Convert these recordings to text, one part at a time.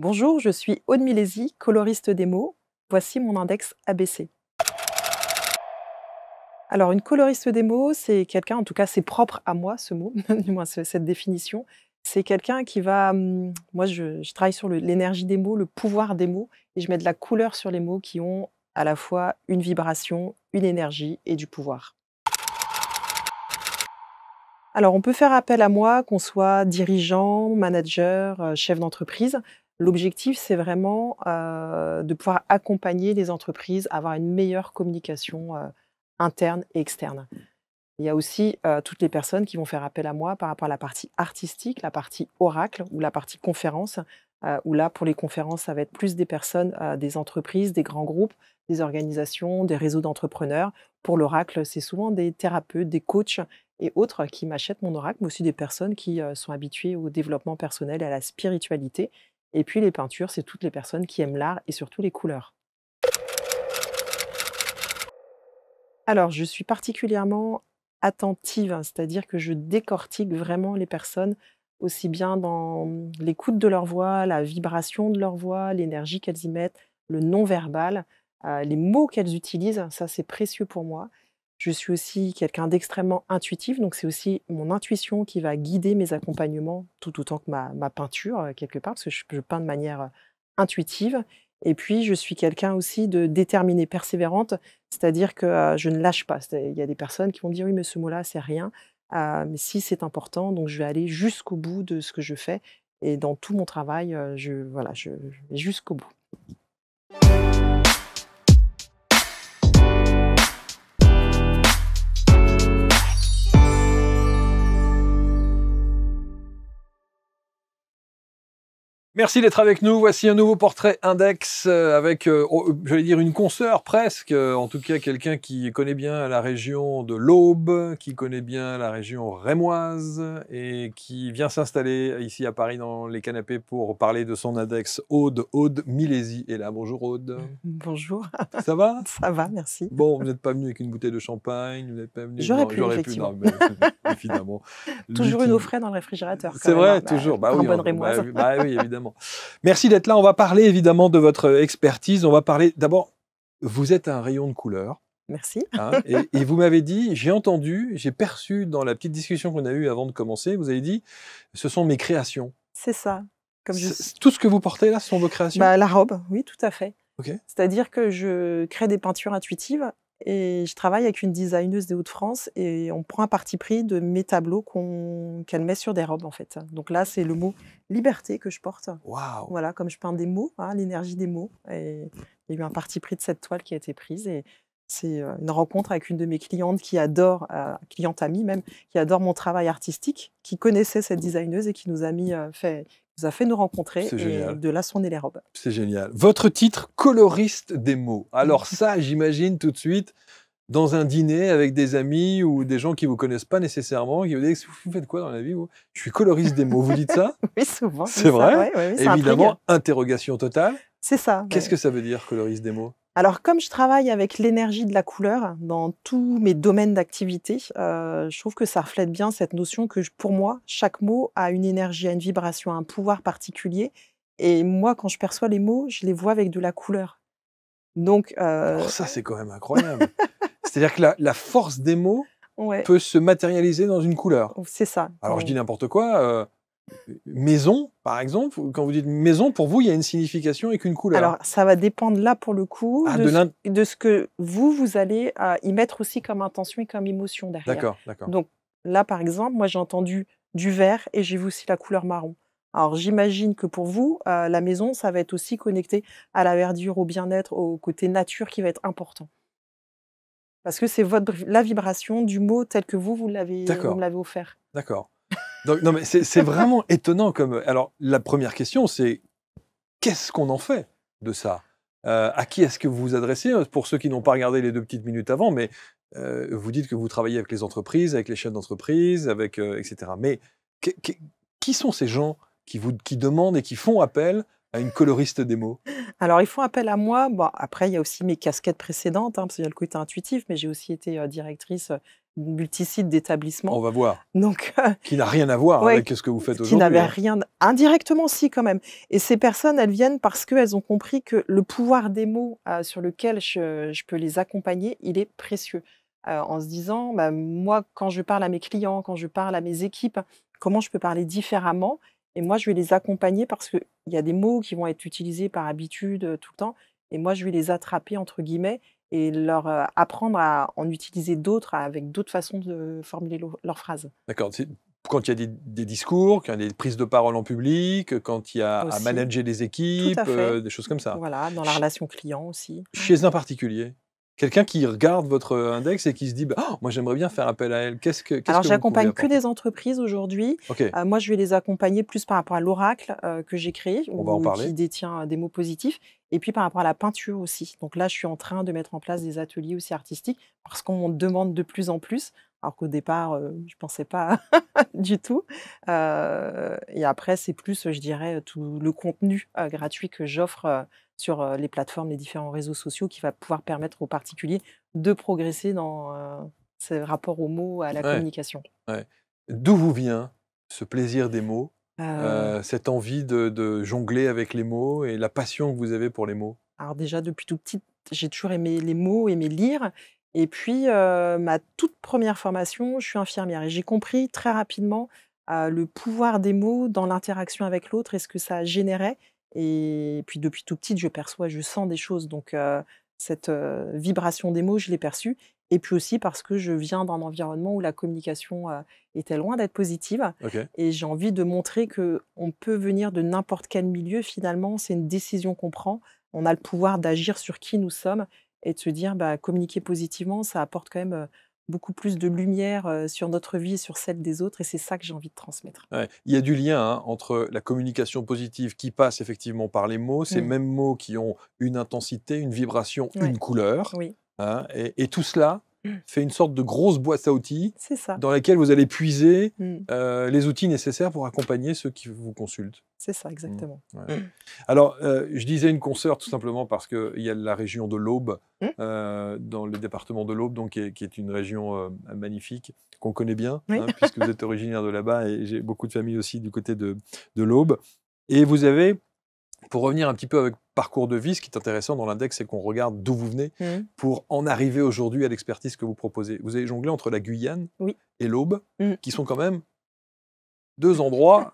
Bonjour, je suis Aude Milési, coloriste des mots. Voici mon index ABC. Alors, une coloriste des mots, c'est quelqu'un, en tout cas, c'est propre à moi ce mot, du moins cette définition. C'est quelqu'un qui va. Hum, moi, je, travaille sur l'énergie des mots, le pouvoir des mots, et je mets de la couleur sur les mots qui ont à la fois une vibration, une énergie et du pouvoir. Alors, on peut faire appel à moi, qu'on soit dirigeant, manager, euh, chef d'entreprise. L'objectif, c'est vraiment euh, de pouvoir accompagner les entreprises à avoir une meilleure communication euh, interne et externe. Il y a aussi euh, toutes les personnes qui vont faire appel à moi par rapport à la partie artistique, la partie oracle ou la partie conférence, où là, pour les conférences, ça va être plus des personnes, des entreprises, des grands groupes, des organisations, des réseaux d'entrepreneurs. Pour l'oracle, c'est souvent des thérapeutes, des coachs et autres qui m'achètent mon oracle, mais aussi des personnes qui sont habituées au développement personnel et à la spiritualité et puis les peintures, c'est toutes les personnes qui aiment l'art et surtout les couleurs. Alors, je suis particulièrement attentive, hein, c'est-à-dire que je décortique vraiment les personnes aussi bien dans hum, l'écoute de leur voix, la vibration de leur voix, l'énergie qu'elles y mettent, le non-verbal, euh, les mots qu'elles utilisent, hein, ça c'est précieux pour moi. Je suis aussi quelqu'un d'extrêmement intuitif, donc c'est aussi mon intuition qui va guider mes accompagnements, tout autant que ma, ma peinture, euh, quelque part, parce que je, peins de manière euh, intuitive. Et puis, je suis quelqu'un aussi de déterminée, persévérante, c'est-à-dire que euh, je ne lâche pas. Il y a des personnes qui vont dire, oui, mais ce mot-là, c'est rien, mais si c'est important, donc je vais aller jusqu'au bout de ce que je fais. Et dans tout mon travail, je, voilà, je, je vais jusqu'au bout. Merci d'être avec nous. Voici un nouveau portrait index euh, avec, euh, je vais dire, une consoeur presque, euh, en tout cas quelqu'un qui connaît bien la région de l'Aube, qui connaît bien la région rémoise et qui vient s'installer ici à Paris dans les canapés pour parler de son index Aude. Aude Milésie. Et là. Bonjour Aude. Bonjour. Ça va Ça va, merci. Bon, vous n'êtes pas venu avec une bouteille de champagne, vous n'êtes pas venu. J'aurais pu, effectivement. Pu, toujours une eau dans le réfrigérateur. C'est vrai, hein, bah, toujours. Bah, bonne hein, bah rémoise. bah oui, évidemment. Merci d'être là. On va parler évidemment de votre expertise. On va parler d'abord, vous êtes un rayon de couleur. Merci. Hein, et, vous m'avez dit, j'ai entendu, j'ai perçu dans la petite discussion qu'on a eue avant de commencer, vous avez dit, ce sont mes créations. C'est ça. Comme Tout ce que vous portez là, ce sont vos créations bah, La robe, oui, tout à fait. C'est-à-dire que je crée des peintures intuitives et je travaille avec une designeuse des Hauts-de-France et on prend un parti pris de mes tableaux qu'elle met sur des robes en fait. Donc là, c'est le mot liberté que je porte. Waouh! Voilà, comme je peins des mots, hein, l'énergie des mots. Et il y a eu un parti pris de cette toile qui a été prise et c'est euh, une rencontre avec une de mes clientes qui adore, euh, cliente amie même, qui adore mon travail artistique, qui connaissait cette designeuse et qui nous a mis, euh, fait, nous a fait nous rencontrer et de là sont nées les robes. C'est génial. Votre titre, coloriste des mots. Alors ça, j'imagine tout de suite, dans un dîner avec des amis ou des gens qui ne vous connaissent pas nécessairement, qui vous disent Vous faites quoi dans la vie Je suis coloriste des mots. Vous dites ça Oui, souvent. C'est vrai Évidemment, interrogation totale. C'est ça. Qu'est-ce que ça veut dire, coloriste des mots alors comme je travaille avec l'énergie de la couleur dans tous mes domaines d'activité, euh, je trouve que ça reflète bien cette notion que pour moi, chaque mot a une énergie, a une vibration, un pouvoir particulier. Et moi, quand je perçois les mots, je les vois avec de la couleur. Donc euh, oh, ça, c'est quand même incroyable. C'est-à-dire que la, force des mots peut se matérialiser dans une couleur. C'est ça. Alors je dis n'importe quoi. Euh, maison, par exemple, quand vous dites maison, pour vous, il y a une signification et qu'une couleur. Alors, ça va dépendre là, pour le coup, ah, de, ce, que vous, vous allez euh, y mettre aussi comme intention et comme émotion derrière. D'accord, d'accord. Donc là, par exemple, moi, j'ai entendu du vert et j'ai vu aussi la couleur marron. Alors, j'imagine que pour vous, euh, la maison, ça va être aussi connecté à la verdure, au bien-être, au côté nature qui va être important. Parce que c'est votre la vibration du mot tel que vous, vous l'avez offert. D'accord non, mais c'est vraiment étonnant. Comme... Alors, la première question, c'est qu'est-ce qu'on en fait de ça euh, À qui est-ce que vous vous adressez Pour ceux qui n'ont pas regardé les deux petites minutes avant, mais euh, vous dites que vous travaillez avec les entreprises, avec les chefs d'entreprise, avec euh, etc. Mais qui, sont ces gens qui, vous, qui demandent et qui font appel à une coloriste démo Alors, ils font appel à moi. Bon, après, il y a aussi mes casquettes précédentes, hein, parce qu'il y a le côté intuitif, mais j'ai aussi été directrice multicide d'établissements. On va voir. Donc, euh, qui n'a rien à voir avec ce que vous faites aujourd'hui. Qui n'avait hein. rien, indirectement si quand même. Et ces personnes, elles viennent parce qu'elles ont compris que le pouvoir des mots euh, sur lequel je, peux les accompagner, il est précieux. Euh, en se disant, bah, moi, quand je parle à mes clients, quand je parle à mes équipes, comment je peux parler différemment Et moi, je vais les accompagner parce qu'il y a des mots qui vont être utilisés par habitude tout le temps. Et moi, je vais les attraper, entre guillemets, et leur apprendre à en utiliser d'autres avec d'autres façons de formuler leurs phrases. D'accord. Quand il y a des, discours, quand il y a des prises de parole en public, quand il y a à manager des équipes, des choses comme ça. Voilà, dans la relation client aussi. Chez un particulier Quelqu'un qui regarde votre index et qui se dit bah, oh, Moi, j'aimerais bien faire appel à elle. Qu'est-ce que, Alors, j'accompagne que des entreprises aujourd'hui. Euh, moi, je vais les accompagner plus par rapport à l'oracle euh, que j'ai créé, On qui détient euh, des mots positifs, et puis par rapport à la peinture aussi. Donc là, je suis en train de mettre en place des ateliers aussi artistiques parce qu'on demande de plus en plus alors qu'au départ, euh, je ne pensais pas du tout. Euh, et après, c'est plus, je dirais, euh, tout le contenu gratuit que j'offre sur les plateformes, les différents réseaux sociaux, qui va pouvoir permettre aux particuliers de progresser dans ces rapports aux mots, à la communication. D'où vous vient ce plaisir des mots, cette envie de, de jongler avec les mots et la passion que vous avez pour les mots Alors déjà, depuis tout petit, j'ai toujours aimé les mots, aimé lire. Et puis, euh, ma toute première formation, je suis infirmière et j'ai compris très rapidement euh, le pouvoir des mots dans l'interaction avec l'autre et ce que ça générait. Et puis, depuis tout petit, je perçois, je sens des choses. Donc, euh, cette vibration des mots, je l'ai perçue. Et puis aussi parce que je viens d'un environnement où la communication était loin d'être positive. Et j'ai envie de montrer qu'on peut venir de n'importe quel milieu. Finalement, c'est une décision qu'on prend. On a le pouvoir d'agir sur qui nous sommes et de se dire bah, communiquer positivement, ça apporte quand même beaucoup plus de lumière sur notre vie et sur celle des autres, et c'est ça que j'ai envie de transmettre. il y a du lien hein, entre la communication positive qui passe effectivement par les mots, ces mmh. mêmes mots qui ont une intensité, une vibration, une couleur, hein, et tout cela fait une sorte de grosse boîte à outils dans laquelle vous allez puiser mm. euh, les outils nécessaires pour accompagner ceux qui vous consultent. C'est ça, exactement. Mm, mm. Alors, euh, je disais une consoeur tout simplement parce qu'il y a la région de l'Aube, euh, dans le département de l'Aube, donc, qui est, une région magnifique qu'on connaît bien, hein, puisque vous êtes originaire de là-bas et j'ai beaucoup de familles aussi du côté de, de l'Aube. Et vous avez pour revenir un petit peu avec parcours de vie, ce qui est intéressant dans l'index, c'est qu'on regarde d'où vous venez hmm. pour en arriver aujourd'hui à l'expertise que vous proposez. Vous avez jonglé entre la Guyane et l'Aube, hmm. qui sont quand même deux endroits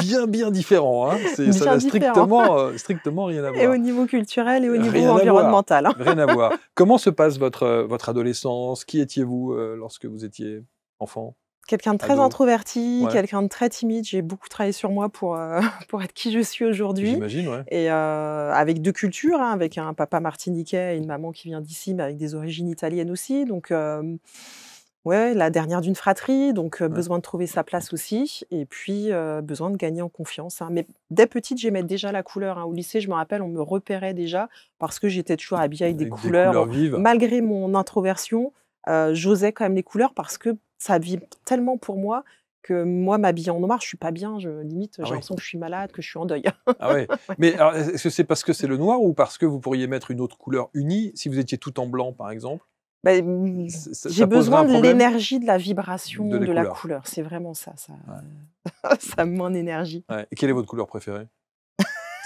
bien bien différents. Hein. ça n'a strictement, euh, strictement rien à voir. Et au niveau culturel et au niveau environnemental. Rien à voir. Hein. Comment se passe votre, euh, adolescence Qui étiez-vous euh, lorsque vous étiez enfant quelqu'un de très introverti, quelqu'un de très timide. J'ai beaucoup travaillé sur moi pour, euh, pour être qui je suis aujourd'hui. J'imagine, ouais. Et euh, avec deux cultures, hein, avec un papa martiniquais et une maman qui vient d'ici, mais avec des origines italiennes aussi. Donc, euh, ouais, la dernière d'une fratrie, donc besoin de trouver sa place aussi. Et puis, besoin de gagner en confiance. Hein. Mais dès petite, j'aimais déjà la couleur. Hein. Au lycée, je me rappelle, on me repérait déjà parce que j'étais toujours habillée avec, des, couleurs. vives. Malgré mon introversion, j'osais quand même les couleurs parce que ça vit tellement pour moi que moi, m'habiller en noir, je suis pas bien. Je, limite, ah j'ai l'impression que je suis malade, que je suis en deuil. ah Mais est-ce que c'est parce que c'est le noir ou parce que vous pourriez mettre une autre couleur unie si vous étiez tout en blanc, par exemple bah, mmh, J'ai besoin de l'énergie, de la vibration, de, la couleur. C'est vraiment ça. Ça, ouais. ça m'en énergie. Et quelle est votre couleur préférée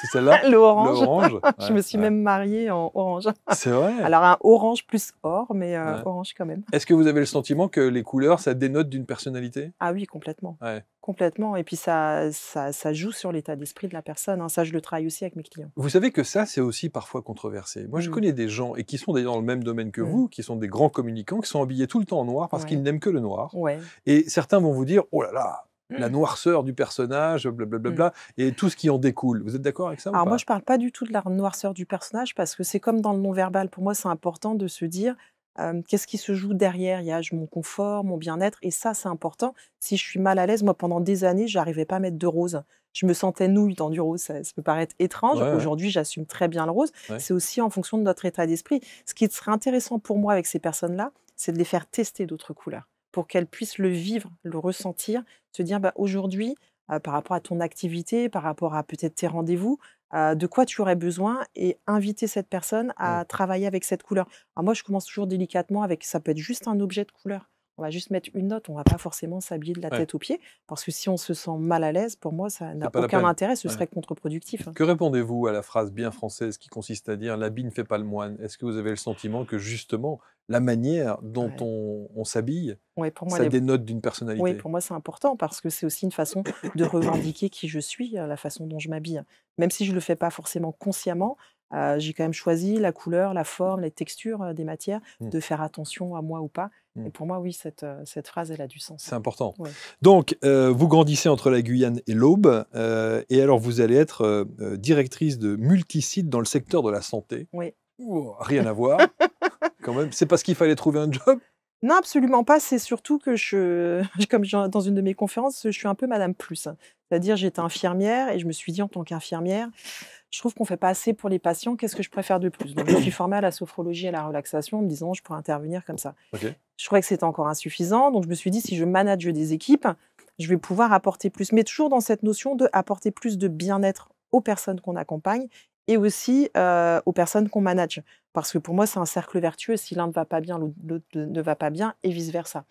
c'est celle-là L'orange. je me suis même mariée en orange. C'est vrai. Alors un orange plus or, mais euh, orange quand même. Est-ce que vous avez le sentiment que les couleurs, ça dénote d'une personnalité Ah oui, complètement. Complètement. Et puis ça, ça, joue sur l'état d'esprit de la personne. Hein. Ça, je le travaille aussi avec mes clients. Vous savez que ça, c'est aussi parfois controversé. Moi, je mm. connais des gens, et qui sont d'ailleurs dans le même domaine que mm. vous, qui sont des grands communicants, qui sont habillés tout le temps en noir parce qu'ils n'aiment que le noir. Et certains vont vous dire, oh là là, la mmh. noirceur du personnage, blablabla, mmh. et tout ce qui en découle. Vous êtes d'accord avec ça Alors moi, je ne parle pas du tout de la noirceur du personnage parce que c'est comme dans le non-verbal. Pour moi, c'est important de se dire euh, qu'est-ce qui se joue derrière Il y a mon confort, mon bien-être, et ça, c'est important. Si je suis mal à l'aise, moi, pendant des années, j'arrivais pas à mettre de rose. Je me sentais nouille dans du rose. Ça, me peut paraître étrange. Aujourd'hui, j'assume très bien le rose. C'est aussi en fonction de notre état d'esprit. Ce qui serait intéressant pour moi avec ces personnes-là, c'est de les faire tester d'autres couleurs pour qu'elle puisse le vivre, le ressentir, se dire bah, aujourd'hui, euh, par rapport à ton activité, par rapport à peut-être tes rendez-vous, euh, de quoi tu aurais besoin et inviter cette personne mmh. à travailler avec cette couleur. moi, je commence toujours délicatement avec ça peut être juste un objet de couleur on va juste mettre une note, on va pas forcément s'habiller de la tête aux pieds, parce que si on se sent mal à l'aise, pour moi, ça n'a aucun intérêt, ce serait contre-productif. Hein. Que répondez-vous à la phrase bien française qui consiste à dire l'habit ne fait pas le moine Est-ce que vous avez le sentiment que justement, la manière dont on, s'habille, ça dénote d'une personnalité. Oui, pour moi, c'est important parce que c'est aussi une façon de revendiquer qui je suis, euh, la façon dont je m'habille. Même si je ne le fais pas forcément consciemment, euh, j'ai quand même choisi la couleur, la forme, les textures euh, des matières, mmh. de faire attention à moi ou pas. Mmh. Et pour moi, oui, euh, cette, phrase, elle a du sens. C'est important. Donc, vous grandissez entre la Guyane et l'Aube, et alors vous allez être directrice de multisites dans le secteur de la santé. Oui. rien à voir, quand même. C'est parce qu'il fallait trouver un job non, absolument pas. C'est surtout que je, comme dans une de mes conférences, je suis un peu Madame Plus. C'est-à-dire, j'étais infirmière et je me suis dit, en tant qu'infirmière, je trouve qu'on fait pas assez pour les patients. Qu'est-ce que je préfère de plus Donc, je suis formée à la sophrologie et à la relaxation en me disant, je pourrais intervenir comme ça. Je trouvais que c'était encore insuffisant. Donc, je me suis dit, si je manage des équipes, je vais pouvoir apporter plus. Mais toujours dans cette notion de apporter plus de bien-être aux personnes qu'on accompagne et aussi euh, aux personnes qu'on manage. Parce que pour moi, c'est un cercle vertueux. Si l'un ne va pas bien, l'autre ne va pas bien, et vice-versa.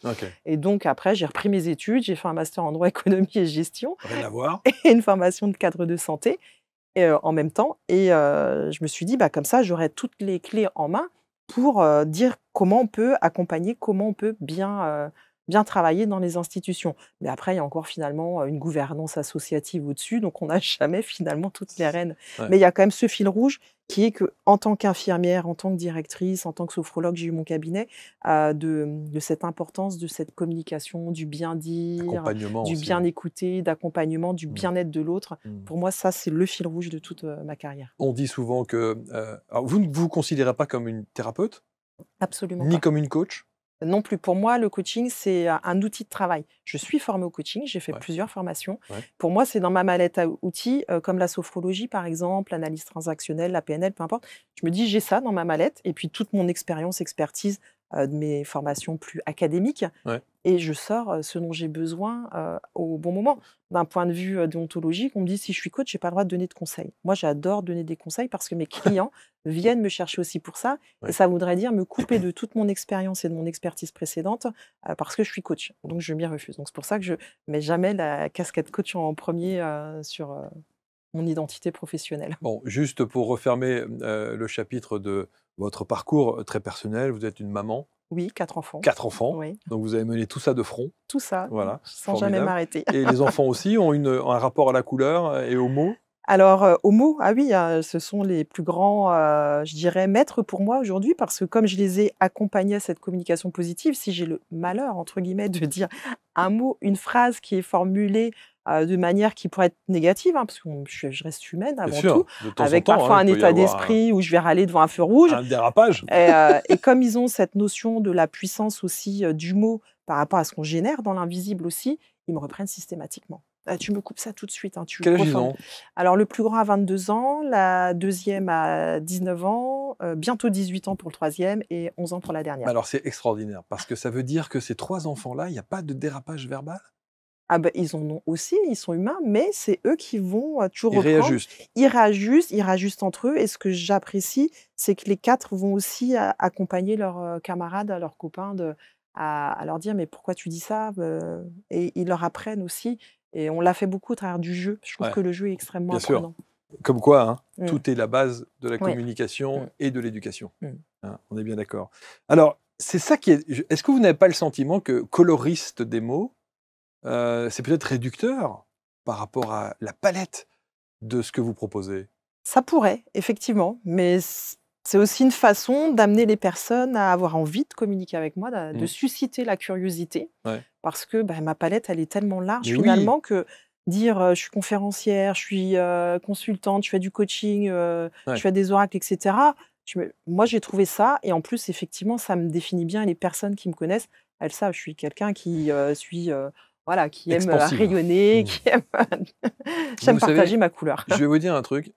Et donc, après, j'ai repris mes études, j'ai fait un master en droit, économie et gestion. Rien à voir. Et une formation de cadre de santé. Euh, en même temps. Et euh, je me suis dit, bah, comme ça, j'aurais toutes les clés en main pour euh, dire comment on peut accompagner, comment on peut bien, bien travailler dans les institutions. Mais après, il y a encore finalement une gouvernance associative au-dessus, donc on n'a jamais finalement toutes les rênes. Mais il y a quand même ce fil rouge qui est que en tant qu'infirmière, en tant que directrice, en tant que sophrologue, j'ai eu mon cabinet euh, de, cette importance de cette communication, du bien dire, du bien écouter, d'accompagnement, du mmh. bien-être de l'autre. Mmh. Pour moi, ça c'est le fil rouge de toute euh, ma carrière. On dit souvent que euh, vous ne vous considérez pas comme une thérapeute, absolument, ni comme une coach, non plus. Pour moi, le coaching, c'est euh, un outil de travail. Je suis formée au coaching, j'ai fait plusieurs formations. Pour moi, c'est dans ma mallette à outils, euh, comme la sophrologie, par exemple, l'analyse transactionnelle, la PNL, peu importe. Je me dis, j'ai ça dans ma mallette, et puis toute mon expérience, expertise, euh, de mes formations plus académiques. Et je sors euh, ce dont j'ai besoin euh, au bon moment. D'un point de vue déontologique, on me dit si je suis coach, j'ai pas le droit de donner de conseils. Moi, j'adore donner des conseils parce que mes clients viennent me chercher aussi pour ça. Et ça voudrait dire me couper de toute mon expérience et de mon expertise précédente parce que je suis coach. Donc, je m'y refuse. Donc, c'est pour ça que je mets jamais la casquette coach en premier sur mon identité professionnelle. Bon, juste pour refermer euh, le chapitre de votre parcours euh, très personnel, vous êtes une maman. Oui, quatre enfants. Quatre enfants. Oui. Donc vous avez mené tout ça de front. Tout ça. Voilà. Sans jamais m'arrêter. et les enfants aussi ont une, un rapport à la couleur euh, et aux mots. Alors, aux mots, ah oui, ce sont les plus grands, je dirais, maîtres pour moi aujourd'hui, parce que comme je les ai accompagnés à cette communication positive, si j'ai le malheur, entre guillemets, de dire un mot, une phrase qui est formulée euh, de manière qui pourrait être négative, hein, parce que je, reste humaine avant tout, avec parfois hein, un état d'esprit où je vais râler devant un feu rouge. Un dérapage. Euh, et, comme ils ont cette notion de la puissance aussi euh, du mot par rapport à ce qu'on génère dans l'invisible aussi, ils me reprennent systématiquement. Ah, tu me coupes ça tout de suite. Hein, tu Quel âge Alors, le plus grand à 22 ans, la deuxième à 19 ans, bientôt 18 ans pour le troisième et 11 ans pour la dernière. Alors, c'est extraordinaire parce que ça veut dire que ces trois enfants-là, il n'y a pas de dérapage verbal ah ben, ils en ont aussi, ils sont humains, mais c'est eux qui vont euh, toujours ils reprendre. Réajustent. Ils réajustent. Ils réajustent entre eux. Et ce que j'apprécie, c'est que les quatre vont aussi euh, accompagner leurs euh, camarades, leurs copains, de, à, leur dire mais pourquoi tu dis ça Et ils leur apprennent aussi. Et on l'a fait beaucoup au travers du jeu. Je trouve que le jeu est extrêmement important. Sûr. Comme quoi, hein, mm. tout est la base de la communication mm. et de l'éducation. Mm. Hein, on est bien d'accord. Alors, c'est ça qui est. Est-ce que vous n'avez pas le sentiment que coloriste des mots, c'est peut-être réducteur par rapport à la palette de ce que vous proposez. Ça pourrait, effectivement, mais c'est aussi une façon d'amener les personnes à avoir envie de communiquer avec moi, de, mmh. susciter la curiosité, parce que bah, ma palette, elle est tellement large finalement que dire je suis conférencière, je suis consultante, je fais du coaching, je fais des oracles, etc. Moi, j'ai trouvé ça, et en plus, effectivement, ça me définit bien. les personnes qui me connaissent, elles savent, je suis quelqu'un qui suis voilà, qui aime euh, rayonner, mmh. qui aime, partager ma couleur. je vais vous dire un truc.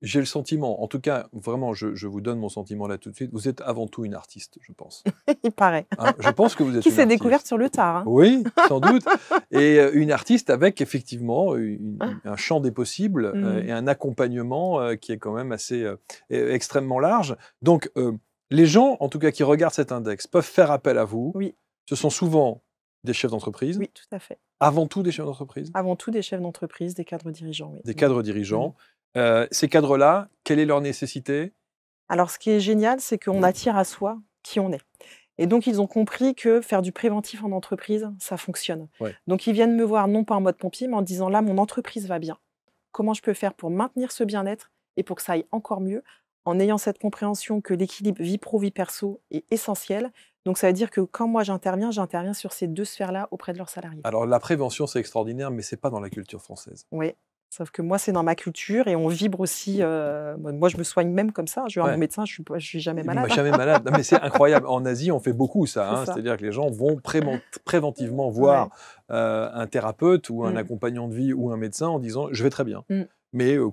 J'ai le sentiment, en tout cas, vraiment, je, vous donne mon sentiment là tout de suite. Vous êtes avant tout une artiste, je pense. Il paraît. Hein, je pense que vous êtes. Qui s'est découverte sur le tard. Hein. Oui, sans doute. Et euh, une artiste avec effectivement ah. un champ des possibles euh, mmh. et un accompagnement qui est quand même assez e, extrêmement large. Donc, les gens, en tout cas, qui regardent cet index, peuvent faire appel à vous. Oui. Ce sont souvent des chefs d'entreprise. Oui, tout à fait. Avant tout des chefs d'entreprise Avant tout des chefs d'entreprise, des cadres dirigeants, oui. Des cadres dirigeants. Mhm. Euh, ces cadres-là, quelle est leur nécessité Alors, ce qui est génial, c'est qu'on mhm. attire à soi qui on est. Et donc, ils ont compris que faire du préventif en entreprise, ça fonctionne. Donc, ils viennent me voir non pas en mode pompier, mais en disant là, mon entreprise va bien. Comment je peux faire pour maintenir ce bien-être et pour que ça aille encore mieux en ayant cette compréhension que l'équilibre vie pro-vie perso est essentiel donc ça veut dire que quand moi j'interviens, j'interviens sur ces deux sphères-là auprès de leurs salariés. Alors la prévention, c'est extraordinaire, mais c'est pas dans la culture française. Oui. Sauf que moi, c'est dans ma culture et on vibre aussi. Euh, moi, je me soigne même comme ça. Je vais à médecin, je ne suis, je suis, jamais malade. Mais jamais malade. mais c'est incroyable. En Asie, on fait beaucoup ça. Hein. C'est-à-dire que les gens vont préventivement voir euh, un thérapeute ou un mm. accompagnant de vie ou un médecin en disant Je vais très bien. Mm. Mais euh,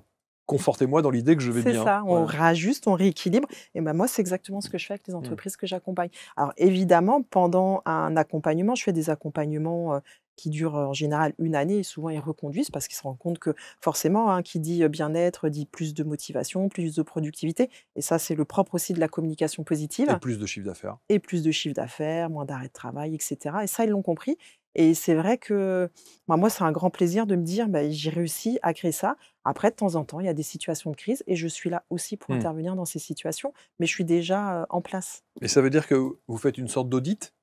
confortez-moi dans l'idée que je vais bien. C'est ça, on rajuste, on rééquilibre. Et ben moi, c'est exactement ce que je fais avec les mmh. entreprises que j'accompagne. Alors évidemment, pendant un accompagnement, je fais des accompagnements euh, qui durent en général une année et souvent ils reconduisent parce qu'ils se rendent compte que forcément, hein, qui dit euh, bien-être dit plus de motivation, plus de productivité. Et ça, c'est le propre aussi de la communication positive. Et plus de chiffre d'affaires. Et plus de chiffre d'affaires, moins d'arrêts de travail, etc. Et ça, ils l'ont compris. Et c'est vrai que bah, moi, c'est un grand plaisir de me dire, bah, j'ai réussi à créer ça. Après, de temps en temps, il y a des situations de crise et je suis là aussi pour mmh. intervenir dans ces situations, mais je suis déjà en place. Et ça veut dire que vous faites une sorte d'audit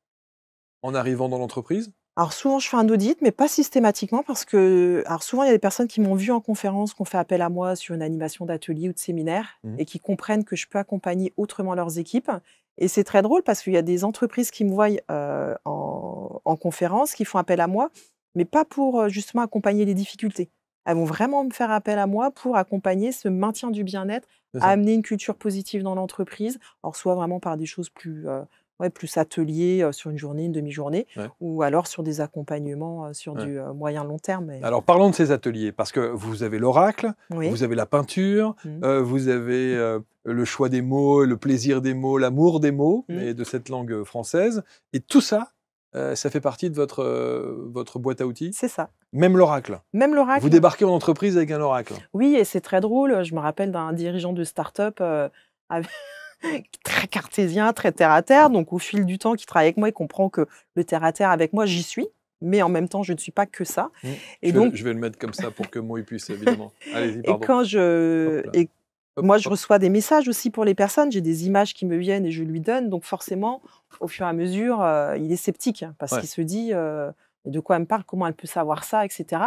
en arrivant dans l'entreprise alors souvent je fais un audit, mais pas systématiquement parce que souvent il y a des personnes qui m'ont vu en conférence, qui ont fait appel à moi sur une animation d'atelier ou de séminaire mmh. et qui comprennent que je peux accompagner autrement leurs équipes et c'est très drôle parce qu'il y a des entreprises qui me voient euh, en, conférence, qui font appel à moi, mais pas pour euh, justement accompagner les difficultés. Elles vont vraiment me faire appel à moi pour accompagner ce maintien du bien-être, amener une culture positive dans l'entreprise, alors soit vraiment par des choses plus, euh, ouais, plus atelier sur une journée, une demi-journée, ou alors sur des accompagnements sur du moyen long terme. Alors parlons de ces ateliers, parce que vous avez l'oracle, vous avez la peinture, mmh. vous avez mmh. le choix des mots, le plaisir des mots, l'amour des mots et mmh. de cette langue française, et tout ça. ça fait partie de votre, votre boîte à outils C'est ça. Même l'oracle. Même l'oracle. Vous débarquez en entreprise avec un oracle. Oui, et c'est très drôle. Je me rappelle d'un dirigeant de start-up très cartésien, très terre-à-terre. Donc au fil du temps qui travaille avec moi, il comprend que le terre-à-terre avec moi, j'y suis. Mais en même temps, je ne suis pas que ça. Mmh. Et je, donc... je vais le mettre comme ça pour que moi, il puisse, évidemment. Allez-y, pardon. Et quand je... Et moi, je reçois des messages aussi pour les personnes. J'ai des images qui me viennent et je lui donne. Donc forcément, au fur et à mesure, euh, il est sceptique parce qu'il se dit... Euh, et de quoi elle me parle, comment elle peut savoir ça, etc.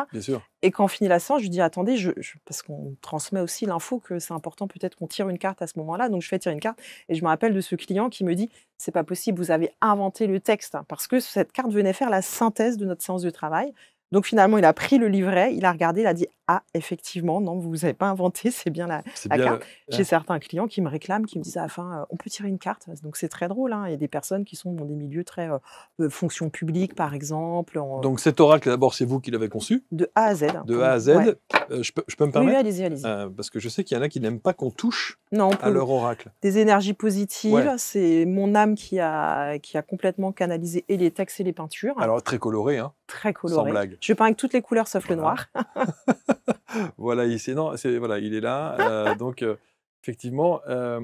Et quand on finit la séance, je dis attendez, parce qu'on transmet aussi l'info que c'est important peut-être qu'on tire une carte à ce moment-là. Donc je fais tirer une carte et je me rappelle de ce client qui me dit c'est pas possible, vous avez inventé le texte parce que cette carte venait faire la synthèse de notre séance de travail. Donc finalement, il a pris le livret, il a regardé, il a dit Ah, effectivement, non, vous vous avez pas inventé, c'est bien la, carte. J'ai certains clients qui me réclament, qui me disent Ah, euh, on peut tirer une carte. Donc c'est très drôle. Hein. Il y a des personnes qui sont dans des milieux très euh, fonction publique, par exemple. Donc cet oracle, d'abord, c'est vous qui l'avez conçu De A à Z. Hein, de A à Z. Euh, je, peux, peux, me permettre Oui, allez-y, allez-y. parce que je sais qu'il y en a qui n'aiment pas qu'on touche à leur oracle. Des énergies positives. C'est mon âme qui a, qui a complètement canalisé et les et les peintures. Alors très coloré, hein très coloré. Sans blague. Je peins avec toutes les couleurs sauf le noir. voilà, ici, non, voilà, il est là. Euh, donc, euh, effectivement, euh,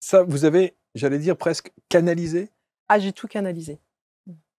ça, vous avez, j'allais dire, presque canalisé Ah, j'ai tout canalisé.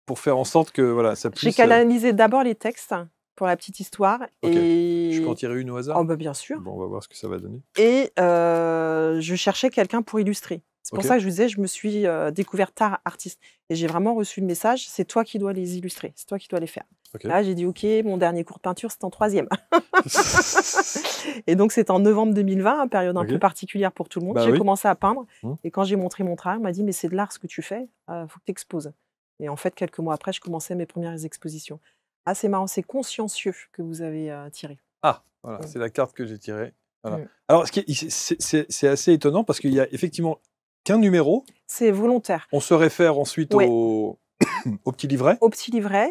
Pour faire en sorte que voilà, ça puisse. J'ai canalisé d'abord les textes pour la petite histoire. Okay. Et... Je peux en tirer une au hasard oh, bah, Bien sûr. Bon, on va voir ce que ça va donner. Et je cherchais quelqu'un pour illustrer. C'est pour ça que je vous disais, je me suis euh, découverte tard artiste. Et j'ai vraiment reçu le message, c'est toi qui dois les illustrer, c'est toi qui dois les faire. Là, j'ai dit, OK, mon dernier cours de peinture, c'est en troisième. et donc, c'est en novembre 2020, hein, période un peu particulière pour tout le monde. Bah j'ai commencé à peindre. Mmh. Et quand j'ai montré mon travail, on m'a dit, mais c'est de l'art ce que tu fais, il euh, faut que tu exposes. Et en fait, quelques mois après, je commençais mes premières expositions. Ah, c'est marrant, c'est consciencieux que vous avez euh, tiré. Ah, voilà, mmh. c'est la carte que j'ai tirée. Mmh. Alors, c'est assez étonnant parce qu'il y a effectivement numéro. C'est volontaire. On se réfère ensuite au... petit livret. Au petit livret.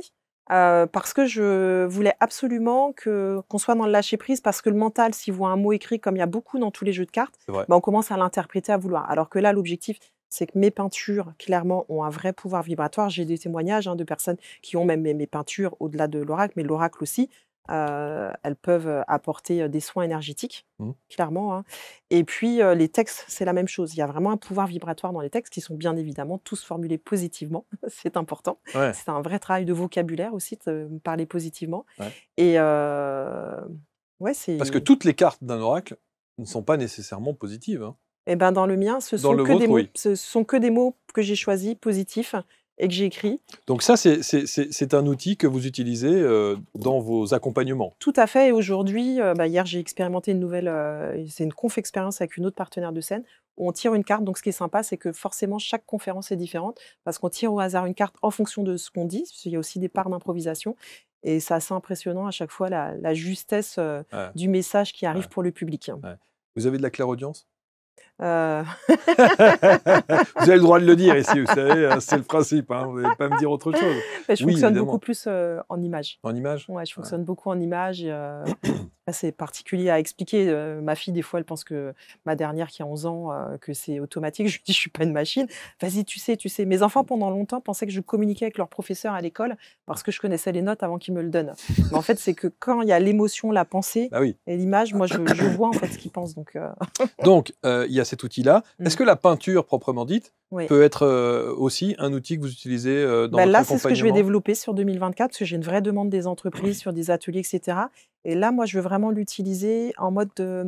Euh, parce que je voulais absolument que qu'on soit dans le lâcher prise, parce que le mental, s'il voit un mot écrit, comme il y a beaucoup dans tous les jeux de cartes, ben on commence à l'interpréter, à vouloir. Alors que là, l'objectif, c'est que mes peintures, clairement, ont un vrai pouvoir vibratoire. J'ai des témoignages hein, de personnes qui ont même mes peintures au-delà de l'oracle, mais l'oracle aussi, euh, elles peuvent apporter des soins énergétiques, mmh. clairement. Hein. Et puis les textes, c'est la même chose. Il y a vraiment un pouvoir vibratoire dans les textes qui sont bien évidemment tous formulés positivement. c'est important. C'est un vrai travail de vocabulaire aussi de parler positivement. Et ouais, c'est parce que toutes les cartes d'un oracle ne sont pas nécessairement positives. Et hein. eh ben dans le mien, ce, sont, que des ce sont que des mots que j'ai choisis positifs et que j'écris. Donc ça, c'est un outil que vous utilisez euh, dans vos accompagnements Tout à fait. Et aujourd'hui, euh, bah, hier, j'ai expérimenté une nouvelle, euh, c'est une conf-expérience avec une autre partenaire de scène, où on tire une carte. Donc ce qui est sympa, c'est que forcément, chaque conférence est différente, parce qu'on tire au hasard une carte en fonction de ce qu'on dit, Il y a aussi des parts d'improvisation. Et c'est assez impressionnant à chaque fois la, justesse du message qui arrive pour le public. Vous avez de la audience. Euh. vous avez le droit de le dire ici, vous savez, hein, c'est le principe. Hein, vous n'allez pas me dire autre chose. je fonctionne beaucoup plus euh, en image. En image oui je fonctionne beaucoup en image. Euh, bah, c'est particulier à expliquer. ma fille, des fois, elle pense que ma dernière qui a 11 ans, que c'est automatique. Je lui dis, je ne suis pas une machine. Vas-y, tu sais, tu sais. Mes enfants, pendant longtemps, pensaient que je communiquais avec leur professeur à l'école parce que je connaissais les notes avant qu'ils me le donnent. Mais en fait, c'est que quand il y a l'émotion, la pensée bah et l'image, moi, je, vois en fait ce qu'ils pensent. Donc, donc il y a cet outil-là. Mm. Est-ce que la peinture proprement dite peut être euh, aussi un outil que vous utilisez euh, dans ben Là, c'est ce que je vais développer sur 2024 parce que j'ai une vraie demande des entreprises sur des ateliers, etc. Et là, moi, je veux vraiment l'utiliser en mode de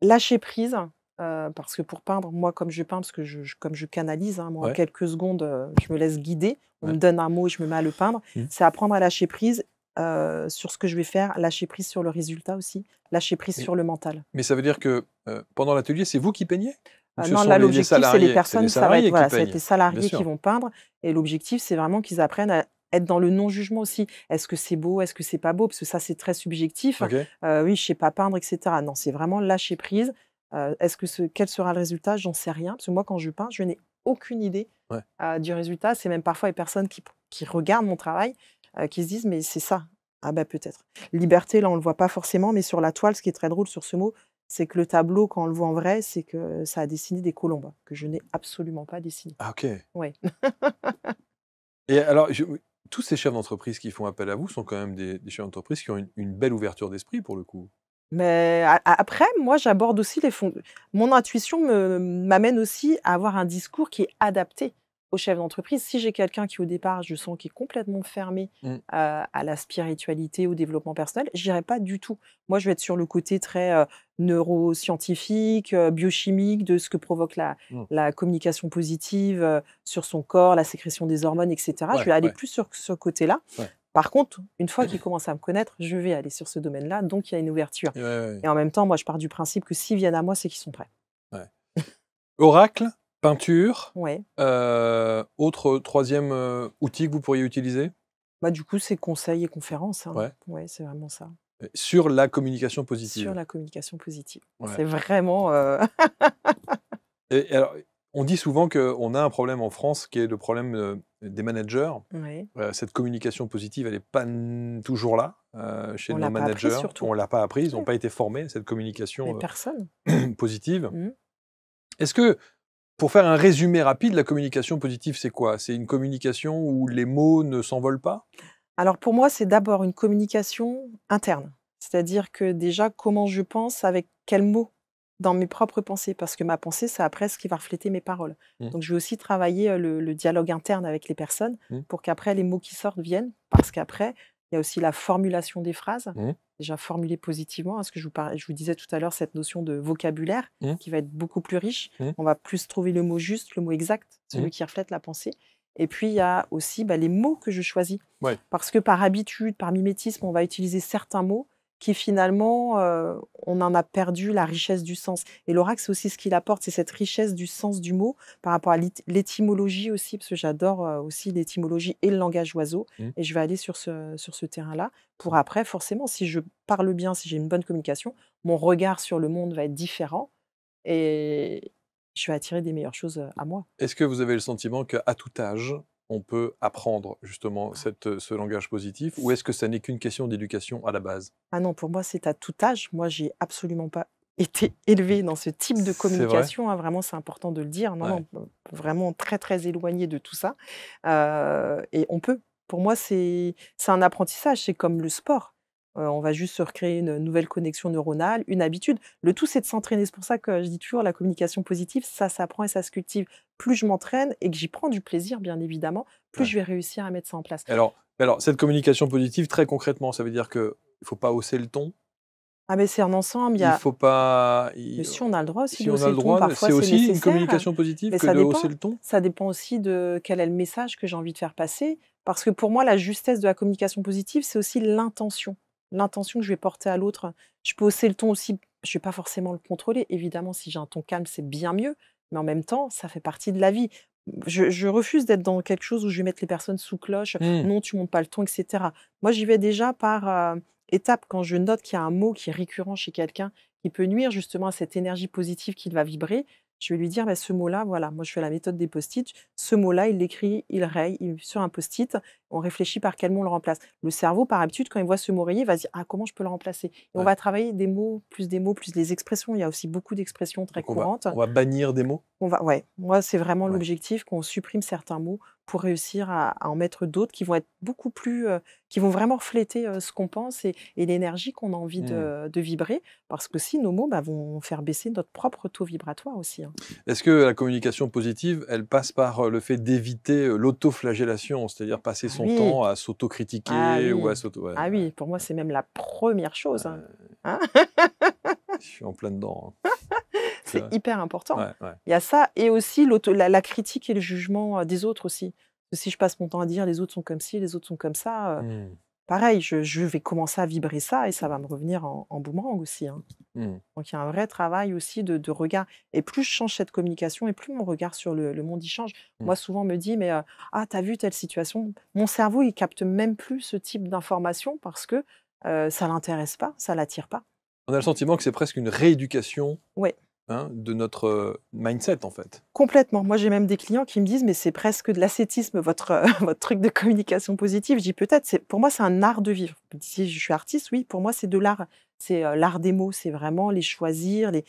lâcher prise. Euh, parce que pour peindre, moi, comme je peins, parce que comme je canalise, hein, moi, quelques secondes, je me laisse guider. On me donne un mot et je me mets à le peindre. Mmh. C'est apprendre à lâcher prise euh, sur ce que je vais faire, lâcher prise sur le résultat aussi, lâcher prise sur le mental. Mais ça veut dire que euh, pendant l'atelier, c'est vous qui peignez euh, Non, là, l'objectif, c'est les personnes, ça les salariés qui vont peindre. Et l'objectif, c'est vraiment qu'ils apprennent à être dans le non-jugement aussi. Est-ce que c'est beau, est-ce que c'est pas beau Parce que ça, c'est très subjectif. oui, je sais pas peindre, etc. Non, c'est vraiment lâcher prise. est-ce que quel sera le résultat J'en sais rien. Parce que moi, quand je peins, je n'ai aucune idée du résultat. C'est même parfois les personnes qui regardent mon travail euh, qui se disent mais c'est ça. Ah ben peut-être. Liberté, là on le voit pas forcément, mais sur la toile, ce qui est très drôle sur ce mot, c'est que le tableau, quand on le voit en vrai, c'est que ça a dessiné des colombes que je n'ai absolument pas dessiné Ah ok. Oui. Et alors, tous ces chefs d'entreprise qui font appel à vous sont quand même des, chefs d'entreprise qui ont une, belle ouverture d'esprit pour le coup. Mais après, moi, j'aborde aussi les fonds. Mon intuition m'amène aussi à avoir un discours qui est adapté au chef d'entreprise, si j'ai quelqu'un qui au départ, je sens qui est complètement fermé mmh. euh, à, la spiritualité, au développement personnel, j'irai pas du tout. Moi, je vais être sur le côté très euh, neuroscientifique, euh, biochimique de ce que provoque la, mmh. communication positive sur son corps, la sécrétion des hormones, etc. je vais aller plus sur ce côté-là. Par contre, une fois qu'ils commence à me connaître, je vais aller sur ce domaine-là, donc il y a une ouverture. Et en même temps, moi, je pars du principe que s'ils viennent à moi, c'est qu'ils sont prêts. Oracle, Peinture. Ouais. Euh, autre troisième euh, outil que vous pourriez utiliser bah, Du coup, c'est conseils et conférences. Hein. c'est vraiment ça. Sur la communication positive. Sur la communication positive. C'est vraiment. Euh, alors, on dit souvent qu'on a un problème en France qui est le problème des managers. cette communication positive, elle n'est pas toujours là chez nos managers. Pas on ne l'a pas apprise, Ils on n'a pas été formés cette communication positive. Mmh. Est-ce que pour faire un résumé rapide, la communication positive, c'est quoi C'est une communication où les mots ne s'envolent pas Alors pour moi, c'est d'abord une communication interne. C'est-à-dire que déjà, comment je pense, avec quels mots dans mes propres pensées, parce que ma pensée, c'est après ce qui va refléter mes paroles. Mmh. Donc, je vais aussi travailler euh, le, dialogue interne avec les personnes mmh. pour qu'après, les mots qui sortent viennent, parce qu'après, il y a aussi la formulation des phrases, mmh. déjà formulée positivement. Hein, ce que je vous, je vous disais tout à l'heure, cette notion de vocabulaire mmh. qui va être beaucoup plus riche. Mmh. On va plus trouver le mot juste, le mot exact, celui qui reflète la pensée. Et puis, il y a aussi bah, les mots que je choisis. Parce que par habitude, par mimétisme, on va utiliser certains mots qui finalement, euh, on en a perdu la richesse du sens. Et l'oracle, c'est aussi ce qu'il apporte, c'est cette richesse du sens du mot par rapport à l'étymologie aussi, parce que j'adore euh, aussi l'étymologie et le langage oiseau. Mmh. Et je vais aller sur ce, sur ce terrain-là pour après, forcément, si je parle bien, si j'ai une bonne communication, mon regard sur le monde va être différent et je vais attirer des meilleures choses euh, à moi. Est-ce que vous avez le sentiment qu'à tout âge, on peut apprendre justement ah. euh, ce langage positif ou est-ce que ça n'est qu'une question d'éducation à la base Ah non, pour moi c'est à tout âge. Moi j'ai absolument pas été élevé dans ce type de communication. Hein. vraiment c'est important de le dire. Non, vraiment très très éloigné de tout ça. Euh, et on peut. Pour moi c'est un apprentissage, c'est comme le sport. Euh, on va juste se recréer une nouvelle connexion neuronale, une habitude. Le tout, c'est de s'entraîner. C'est pour ça que je dis toujours, la communication positive, ça s'apprend et ça se cultive. Plus je m'entraîne et que j'y prends du plaisir, bien évidemment, plus je vais réussir à mettre ça en place. Alors, cette communication positive, très concrètement, ça veut dire qu'il ne faut pas hausser le ton ah mais c'est un ensemble, il ne faut pas... Mais si on a le droit si on hausser le, ton, parfois c'est aussi une communication positive que de hausser le ton Ça dépend aussi de quel est le message que j'ai envie de faire passer, parce que pour moi, la justesse de la communication positive, c'est aussi l'intention l'intention que je vais porter à l'autre. Je peux hausser le ton aussi, je ne vais pas forcément le contrôler. Évidemment, si j'ai un ton calme, c'est bien mieux, mais en même temps, ça fait partie de la vie. Je, refuse d'être dans quelque chose où je vais mettre les personnes sous cloche, mmh. non, tu montes pas le ton, etc. Moi, j'y vais déjà par euh, étape. étapes quand je note qu'il y a un mot qui est récurrent chez quelqu'un qui peut nuire justement à cette énergie positive qu'il va vibrer je vais lui dire bah, ce mot-là, voilà, moi je fais la méthode des post-it, ce mot-là, il l'écrit, il raye il, sur un post-it, on réfléchit par quel mot on le remplace. Le cerveau, par habitude, quand il voit ce mot rayé, il va se dire ah, comment je peux le remplacer Et On va travailler des mots, plus des mots, plus des expressions. Il y a aussi beaucoup d'expressions très courantes. On va, bannir des mots On va, ouais. Moi, c'est vraiment l'objectif qu'on supprime certains mots pour réussir à, en mettre d'autres qui vont être beaucoup plus, euh, qui vont vraiment refléter euh, ce qu'on pense et, l'énergie qu'on a envie mmh. de, vibrer, parce que si nos mots bah, vont faire baisser notre propre taux vibratoire aussi. Hein. Est-ce que la communication positive, elle passe par euh, le fait d'éviter l'autoflagellation, c'est-à-dire passer ah son temps à s'autocritiquer ah, oui. ou à s'auto. Ah oui, pour moi c'est même la première chose. Hein. Hein? Je suis en plein dedans. C'est hyper important. Il y a ça et aussi la, la, critique et le jugement euh, des autres aussi. Si je passe mon temps à dire les autres sont comme ci, les autres sont comme ça, euh, mmh. pareil, je, vais commencer à vibrer ça et ça va me revenir en, en boomerang aussi. Hein. Mmh. Donc il y a un vrai travail aussi de, regard. Et plus je change cette communication et plus mon regard sur le, monde y change. Mmh. Moi, souvent, on me dit Mais euh, ah, t'as vu telle situation Mon cerveau, il capte même plus ce type d'information parce que ça euh, ça l'intéresse pas, ça l'attire pas. On a le sentiment que c'est presque une rééducation ouais. Hein, de notre euh, mindset en fait. Complètement. Moi j'ai même des clients qui me disent mais c'est presque de l'ascétisme votre, euh, votre truc de communication positive. Je dis peut-être, pour moi c'est un art de vivre. Si je suis artiste, oui, pour moi c'est de l'art. C'est euh, l'art des mots, c'est vraiment les choisir. Les,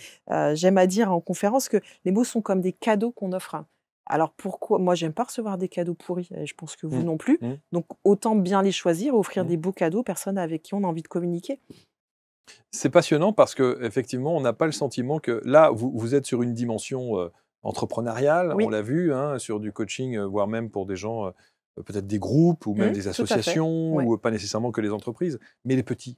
j'aime à dire en conférence que les mots sont comme des cadeaux qu'on offre. Alors pourquoi Moi, j'aime pas recevoir des cadeaux pourris. je pense que vous mmh. non plus. Mmh. Donc autant bien les choisir, offrir mmh. des beaux cadeaux aux personnes avec qui on a envie de communiquer. C'est passionnant parce qu'effectivement, on n'a pas le sentiment que là, vous, êtes sur une dimension euh, entrepreneuriale, on l'a vu, hein, sur du coaching, euh, voire même pour des gens, euh, peut-être des groupes ou même mmh, des associations, ou pas nécessairement que les entreprises, mais les petits.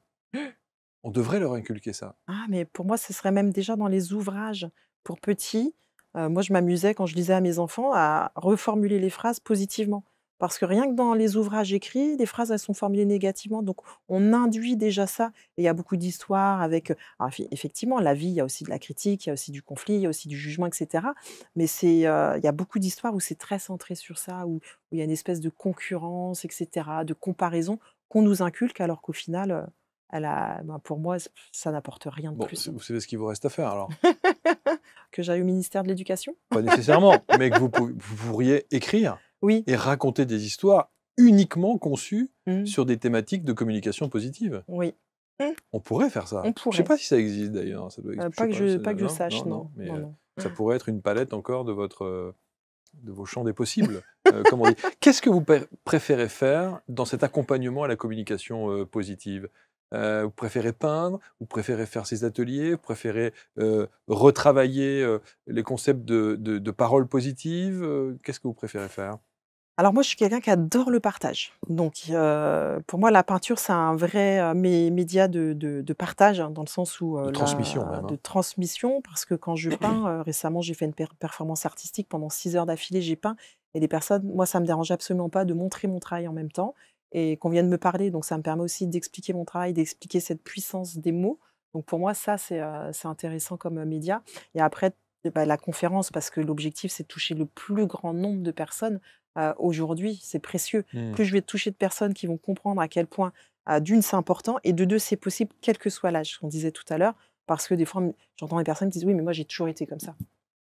On devrait leur inculquer ça. Ah, mais pour moi, ce serait même déjà dans les ouvrages pour petits. moi, je m'amusais quand je lisais à mes enfants à reformuler les phrases positivement. Parce que rien que dans les ouvrages écrits, des phrases, elles sont formulées négativement. Donc, on induit déjà ça. Et il y a beaucoup d'histoires avec. Euh, effectivement, la vie, il y a aussi de la critique, il y a aussi du conflit, il y a aussi du jugement, etc. Mais c'est, euh, il y a beaucoup d'histoires où c'est très centré sur ça, où, il y a une espèce de concurrence, etc., de comparaison qu'on nous inculque, alors qu'au final. Euh, elle a, ben, pour moi, ça n'apporte rien de bon, plus. Vous savez ce qu'il vous reste à faire alors Que j'aille au ministère de l'Éducation Pas nécessairement, mais que vous pourriez écrire oui. et raconter des histoires uniquement conçues mmh. sur des thématiques de communication positive. Oui. Mmh. On pourrait faire ça. Je ne sais pas si ça existe d'ailleurs. Hein, ça euh, pas, que je, sache, euh, non. ça pourrait être une palette encore de, votre, euh, de vos champs des possibles, Qu'est-ce que vous préférez faire dans cet accompagnement à la communication positive vous préférez peindre, vous préférez faire ces ateliers, vous préférez retravailler les concepts de, de, de paroles positives Qu'est-ce que vous préférez faire alors moi, je suis quelqu'un qui adore le partage. Donc pour moi, la peinture, c'est un vrai euh, média de, partage, hein, dans le sens où... Euh, de transmission. De hein. transmission, parce que quand je peins, euh, récemment, j'ai fait une performance artistique, pendant six heures d'affilée, j'ai peint, et les personnes, moi, ça ne me dérange absolument pas de montrer mon travail en même temps, et qu'on vienne me parler, donc ça me permet aussi d'expliquer mon travail, d'expliquer cette puissance des mots. Donc pour moi, ça, c'est intéressant comme média. Et après, bah, la conférence, parce que l'objectif, c'est de toucher le plus grand nombre de personnes aujourd'hui. C'est précieux. Plus mmh. je vais toucher de personnes qui vont comprendre à quel point, d'une, c'est important, et de deux, c'est possible, quel que soit l'âge, On qu'on disait tout à l'heure, parce que des fois, j'entends des personnes qui disent, oui, mais moi, j'ai toujours été comme ça.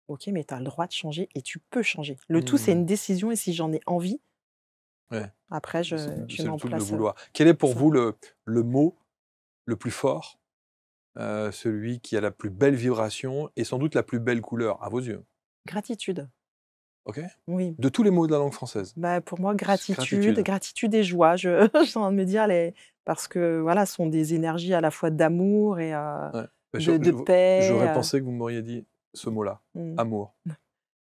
Ok, mais tu as le droit de changer et tu peux changer. Le tout, c'est mmh. une décision, et si j'en ai envie, après, je, m'en place. De euh, vouloir. Quel est pour vous le, mot le plus fort euh, celui qui a la plus belle vibration et sans doute la plus belle couleur à vos yeux Gratitude. Oui. De tous les mots de la langue française bah, Pour moi, gratitude, gratitude, et joie, je, de me dire, parce que voilà, sont des énergies à la fois d'amour et euh, bah, de, paix. J'aurais euh. pensé que vous m'auriez dit ce mot-là, mm. amour.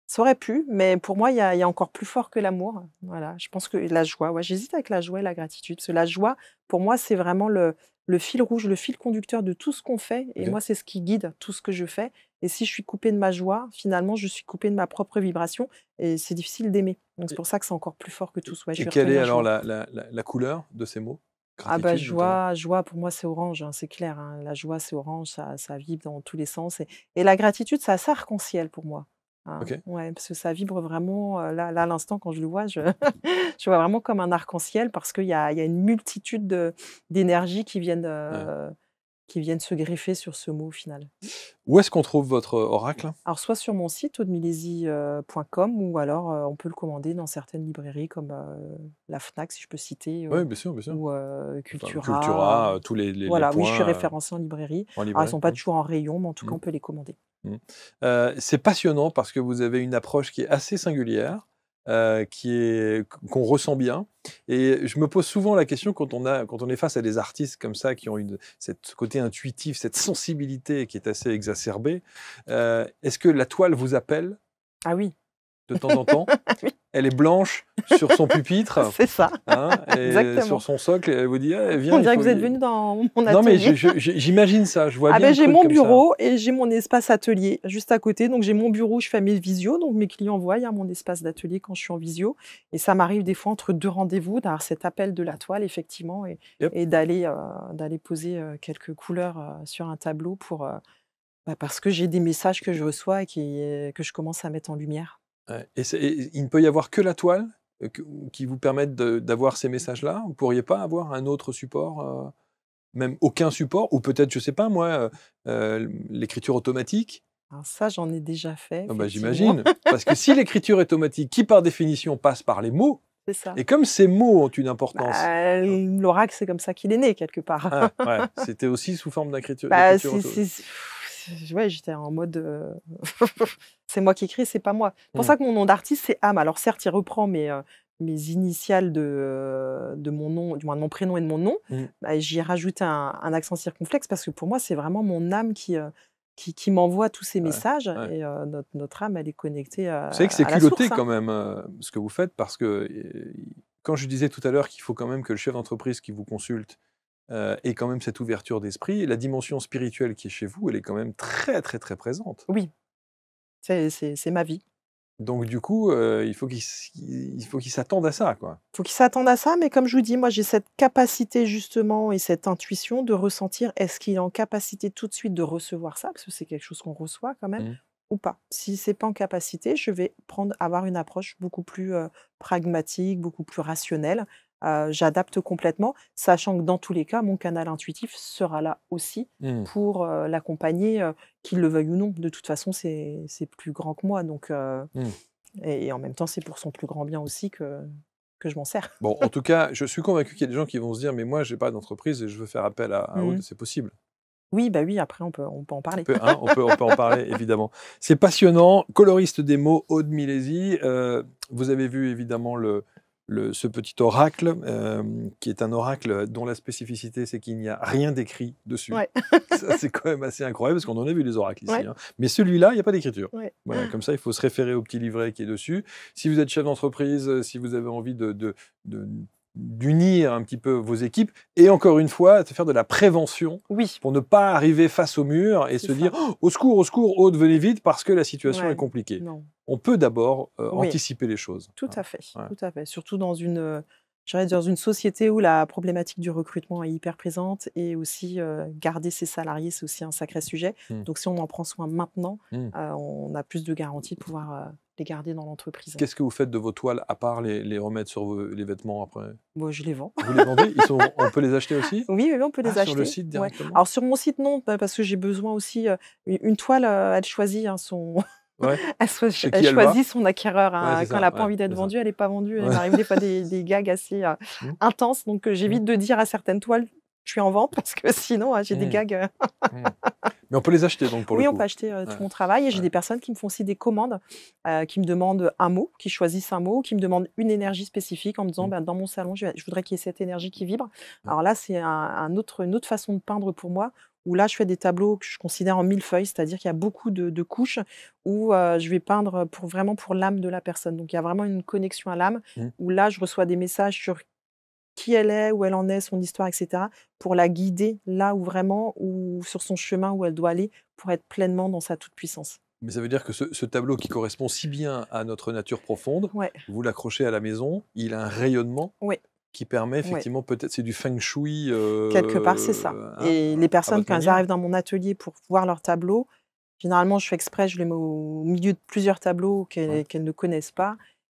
Ça aurait pu, mais pour moi, il y, a encore plus fort que l'amour. Voilà, je pense que la joie, ouais, j'hésite avec la joie et la gratitude, parce la joie, pour moi, c'est vraiment le, le fil rouge, le fil conducteur de tout ce qu'on fait. Et moi, c'est ce qui guide tout ce que je fais. Et si je suis coupée de ma joie, finalement, je suis coupée de ma propre vibration. Et c'est difficile d'aimer. Donc, c'est pour ça que c'est encore plus fort que tout. soit. et quelle est alors la, couleur de ces mots ah bah joie, joie pour moi c'est orange, hein, c'est clair. Hein. La joie c'est orange, ça, vibre dans tous les sens. Et, la gratitude, ça, ça arc-en-ciel pour moi. Ah, ouais, parce que ça vibre vraiment. Euh, là, là à l'instant, quand je le vois, je, je vois vraiment comme un arc-en-ciel parce qu'il y, y a, une multitude d'énergies qui viennent, euh, qui viennent se greffer sur ce mot au final. Où est-ce qu'on trouve votre euh, oracle Alors, soit sur mon site, audemilesi.com, ou alors on peut le commander dans certaines librairies comme la Fnac, si je peux citer. Ou Cultura. Cultura tous les, Voilà, oui, je suis référencé en librairie. En ne sont pas toujours en rayon, mais en tout cas, mm. on peut les commander. Mmh. Euh, c'est passionnant parce que vous avez une approche qui est assez singulière. Euh, qui est qu'on ressent bien. Et je me pose souvent la question quand on a quand on est face à des artistes comme ça qui ont une cette côté intuitif, cette sensibilité qui est assez exacerbée. Euh, est-ce que la toile vous appelle Ah oui. De temps en temps. elle est blanche sur son pupitre. c'est ça. Hein, sur son socle, elle vous dit eh, viens. On dirait que vous êtes venu dans mon atelier. Non, mais j'imagine ça. Je vois ah, ben, j'ai mon bureau et j'ai mon espace atelier juste à côté. Donc, j'ai mon bureau, je fais mes visio. Donc, mes clients voient à mon espace d'atelier quand je suis en visio. Et ça m'arrive des fois entre deux rendez-vous d'avoir cet appel de la toile, effectivement, et, euh, d'aller poser euh, quelques couleurs euh, sur un tableau pour. Bah, parce que j'ai des messages que je reçois et que je commence à mettre en lumière. Et, il ne peut y avoir que la toile euh, qui vous permette d'avoir ces messages-là. Vous ne pourriez pas avoir un autre support, euh, même aucun support, ou peut-être, je ne sais pas moi, euh, l'écriture automatique. Alors ah, ça, j'en ai déjà fait. Ah, bah, j'imagine. Parce que si l'écriture automatique, qui par définition passe par les mots, Et comme ces mots ont une importance. Bah, l'oracle, c'est comme ça qu'il est né, quelque part. C'était aussi sous forme d'écriture. Bah, automatique. ouais, j'étais en mode euh, c'est moi qui écris, c'est pas moi. C'est pour mm. ça que mon nom d'artiste, c'est Am. Alors certes, il reprend mes, euh, mes initiales de, euh, de mon nom, du moins de mon prénom et de mon nom. Mm. Bah, j'y ai un, accent circonflexe parce que pour moi, c'est vraiment mon âme qui. qui, m'envoie tous ces messages et notre, âme, elle est connectée à. Vous savez que c'est culotté hein. quand même ce que vous faites parce que quand je disais tout à l'heure qu'il faut quand même que le chef d'entreprise qui vous consulte euh, et quand même cette ouverture d'esprit, la dimension spirituelle qui est chez vous, elle est quand même très très très présente. Oui, c'est ma vie. Donc du coup, euh, il faut qu'ils qu s'attendent à ça. Quoi. Il faut qu'ils s'attendent à ça, mais comme je vous dis, moi j'ai cette capacité justement et cette intuition de ressentir, est-ce qu'il est en capacité tout de suite de recevoir ça, parce que c'est quelque chose qu'on reçoit quand même, mmh. ou pas. Si c'est pas en capacité, je vais prendre, avoir une approche beaucoup plus euh, pragmatique, beaucoup plus rationnelle, euh, j'adapte complètement, sachant que dans tous les cas, mon canal intuitif sera là aussi mmh. pour euh, l'accompagner, euh, qu'il le veuille ou non. De toute façon, c'est plus grand que moi, donc mmh. et, en même temps, c'est pour son plus grand bien aussi que que je m'en sers. Bon, en tout cas, je suis convaincu qu'il y a des gens qui vont se dire, mais moi, je n'ai pas d'entreprise et je veux faire appel à, Aude. Mmh. c'est possible. Oui, bah oui, après on peut, on peut en parler. On peut, hein, on peut, en parler, évidemment. C'est passionnant. Coloriste des mots, Aude Milési. vous avez vu évidemment le, ce petit oracle, euh, qui est un oracle dont la spécificité, c'est qu'il n'y a rien d'écrit dessus. c'est quand même assez incroyable, parce qu'on en a vu des oracles ici. Hein. Mais celui-là, il n'y a pas d'écriture. comme ça, il faut se référer au petit livret qui est dessus. Si vous êtes chef d'entreprise, euh, si vous avez envie de d'unir un petit peu vos équipes et encore une fois de faire de la prévention pour ne pas arriver face au mur et se dire oh, au secours, au secours, Aude, venez vite parce que la situation est compliquée. On peut d'abord euh, anticiper les choses. Tout hein. à fait, tout à fait. Surtout dans une, dans euh, une société où la problématique du recrutement est hyper présente et aussi euh, garder ses salariés, c'est aussi un sacré sujet. Mmh. Donc si on en prend soin maintenant, mmh. on a plus de garanties de pouvoir les garder dans l'entreprise. Qu'est-ce que vous faites de vos toiles à part les, remettre sur les vêtements après bon, Je les vends. Vous les vendez On peut les acheter aussi oui, on peut ah, les acheter. Sur le site Alors sur mon site, non, parce que j'ai besoin aussi. Euh, une toile, euh, elle choisit hein, son. son acquéreur. Hein, quand elle n'a pas envie d'être vendue, elle n'est pas vendue. Il m'arrive des fois des, gags assez euh, mmh. intenses. Donc j'évite mmh. de dire à certaines toiles je suis en vente parce que sinon, hein, j'ai des hmm. gags. Euh. Hmm. Mais on peut les acheter donc pour le coup. Oui, on peut acheter euh, tout mon travail. Et j'ai des personnes qui me font aussi des commandes, euh, qui me demandent un mot, qui choisissent un mot, qui me demandent une énergie spécifique en me disant, hmm. bah, dans mon salon, je, voudrais qu'il y ait cette énergie qui vibre. Alors là, c'est un, autre, une autre façon de peindre pour moi où là, je fais des tableaux que je considère en mille feuilles, c'est-à-dire qu'il y a beaucoup de, couches où je vais peindre pour vraiment pour l'âme de la personne. Donc, il y a vraiment une connexion à l'âme, où là, je reçois des messages sur qui elle est, où elle en est, son histoire, etc., pour la guider là où vraiment, ou sur son chemin où elle doit aller, pour être pleinement dans sa toute-puissance. Mais ça veut dire que ce, tableau qui correspond si bien à notre nature profonde, vous l'accrochez à la maison, il a un rayonnement qui permet effectivement peut-être, c'est du feng shui. Euh, Quelque part, c'est ça. Hein, et les personnes, quand elles arrivent dans mon atelier pour voir leur tableau, généralement, je fais exprès, je les mets au milieu de plusieurs tableaux qu'elles ne connaissent pas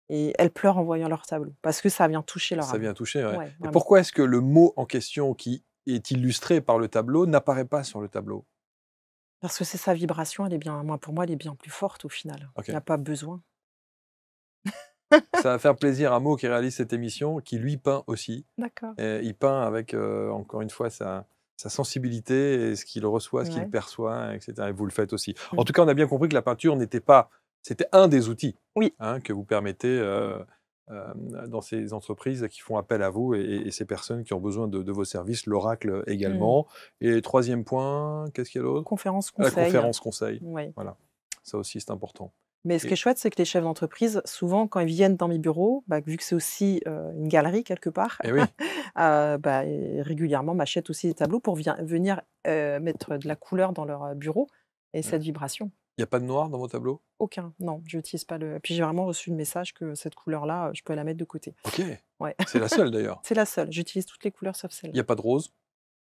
et elles pleurent en voyant leur tableau parce que ça vient toucher leur âme. Ça vient toucher, ouais. pourquoi est-ce que le mot en question qui est illustré par le tableau n'apparaît pas sur le tableau Parce que c'est sa vibration, elle est bien, moi, pour moi, elle est bien plus forte au final. Il n'y pas besoin. ça va faire plaisir à Mo qui réalise cette émission, qui lui peint aussi. D'accord. Il peint avec, euh, encore une fois, sa, sensibilité, ce qu'il reçoit, ce qu'il perçoit, etc. Et vous le faites aussi. En tout cas, on a bien compris que la peinture n'était pas c'était un des outils hein, que vous permettez euh, euh, dans ces entreprises qui font appel à vous et, ces personnes qui ont besoin de, vos services, l'Oracle également. Hmm. Et troisième point, qu'est-ce qu'il y a d'autre euh, Conférence conseil. La conférence conseil. Voilà, ça aussi c'est important. Mais ce qui est chouette, c'est que les chefs d'entreprise, souvent, quand ils viennent dans mes bureaux, bah, vu que c'est aussi une galerie quelque part, eh bah, régulièrement m'achètent aussi des tableaux pour venir mettre de la couleur dans leur bureau et cette vibration. Il n'y a pas de noir dans vos tableaux Aucun, non, je n'utilise pas le. Puis j'ai vraiment reçu le message que cette couleur-là, euh, je peux la mettre de côté. Ok. C'est la seule d'ailleurs. C'est la seule. J'utilise toutes les couleurs sauf celle-là. Il n'y a pas de rose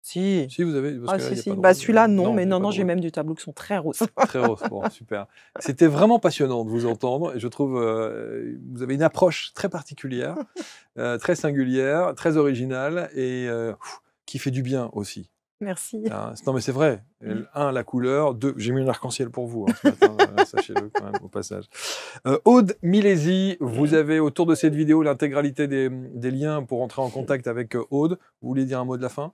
Si. Si, vous avez. ah, si, si. celui-là, non, mais non, non, j'ai même des tableaux qui sont très roses. très roses, bon, super. C'était vraiment passionnant de vous entendre. Je trouve euh, vous avez une approche très particulière, euh, très singulière, très originale et qui fait du bien aussi Merci. non, mais c'est vrai. Mm. Un, la couleur. Deux, j'ai mis un arc-en-ciel pour vous. Hein, sachez-le quand même, au passage. Euh, Aude Milési, vous avez autour de cette vidéo l'intégralité des, liens pour entrer en contact avec euh, Aude. Vous voulez dire un mot de la fin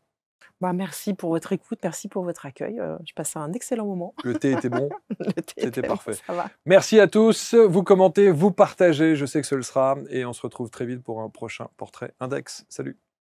bah, merci pour votre écoute, merci pour votre accueil. Euh, je passe un excellent moment. Le thé était bon. C'était parfait. ça Merci à tous. Vous commentez, vous partagez. Je sais que ce le sera. Et on se retrouve très vite pour un prochain portrait index. Salut.